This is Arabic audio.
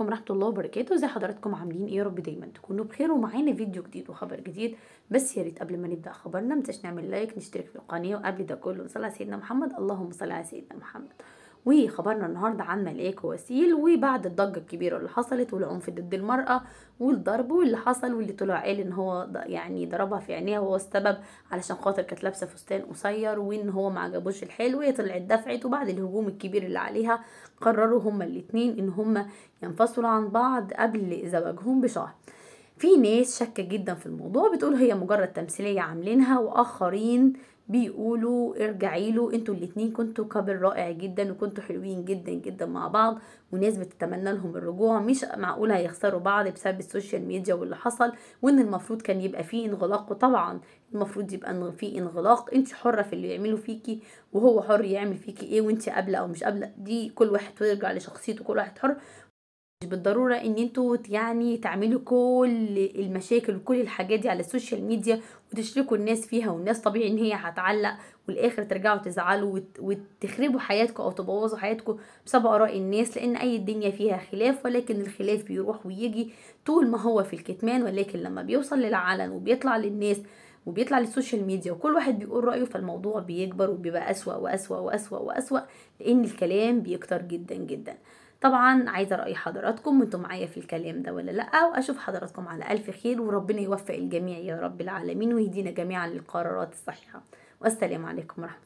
عليكم ورحمه الله وبركاته ازي حضراتكم عاملين ايه يا رب دايما تكونوا بخير ومعانا فيديو جديد وخبر جديد بس يا ريت قبل ما نبدا خبرنا ما نعمل لايك نشترك في القناه وقبل ده كله نصلي على سيدنا محمد اللهم صل على سيدنا محمد وخبرنا النهارده عن ملاك ووسيل وبعد الضجه الكبيره اللي حصلت والعنف ضد المراه والضرب واللي حصل واللي طلع قال ان هو يعني ضربها في عينيها وهو السبب علشان خاطر كانت لابسه فستان قصير وان هو ما عجبوش الحال وهي طلعت دفعت وبعد الهجوم الكبير اللي عليها قرروا هما الاتنين ان هما ينفصلوا عن بعض قبل زواجهم بشهر في ناس شكت جدا في الموضوع بتقول هي مجرد تمثيلية عاملينها وآخرين بيقولوا ارجعي له انتوا الاتنين كنتوا كابل رائع جدا وكنتوا حلوين جدا جدا مع بعض وناس بتتمنى لهم الرجوع مش معقول هيخسروا بعض بسبب السوشيال ميديا واللي حصل وان المفروض كان يبقى فيه انغلاق وطبعا المفروض يبقى في انغلاق انت حره في اللي يعمله فيكي وهو حر يعمل فيكي ايه وانت قابله او مش قابله دي كل واحد يرجع لشخصيته كل واحد حر مش بالضروره ان انتوا يعني تعملوا كل المشاكل وكل الحاجات دي على السوشيال ميديا وتشركوا الناس فيها والناس طبيعي ان هي هتعلق والاخر ترجعوا تزعلوا وتخربوا حياتكم او تبوظوا حياتكم بسبب اراء الناس لان اي الدنيا فيها خلاف ولكن الخلاف بيروح ويجي طول ما هو في الكتمان ولكن لما بيوصل للعلن وبيطلع للناس وبيطلع للسوشيال ميديا وكل واحد بيقول رأيه فالموضوع بيكبر وبيبقى أسوأ وأسوأ وأسوأ وأسوأ لأن الكلام بيكتر جدا جدا طبعا عايزه راي حضراتكم وانتوا معايا في الكلام ده ولا لا واشوف حضراتكم على الف خير وربنا يوفق الجميع يا رب العالمين ويهدينا جميعا للقرارات الصحيحه والسلام عليكم ورحمه